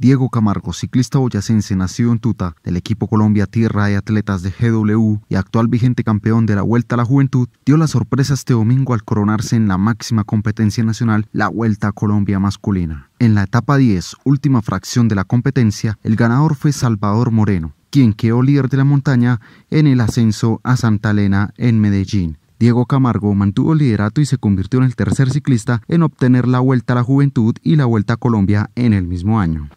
Diego Camargo, ciclista boyacense nacido en Tuta, del equipo Colombia Tierra y Atletas de GW y actual vigente campeón de la Vuelta a la Juventud, dio la sorpresa este domingo al coronarse en la máxima competencia nacional, la Vuelta a Colombia masculina. En la etapa 10, última fracción de la competencia, el ganador fue Salvador Moreno, quien quedó líder de la montaña en el ascenso a Santa Elena en Medellín. Diego Camargo mantuvo el liderato y se convirtió en el tercer ciclista en obtener la Vuelta a la Juventud y la Vuelta a Colombia en el mismo año.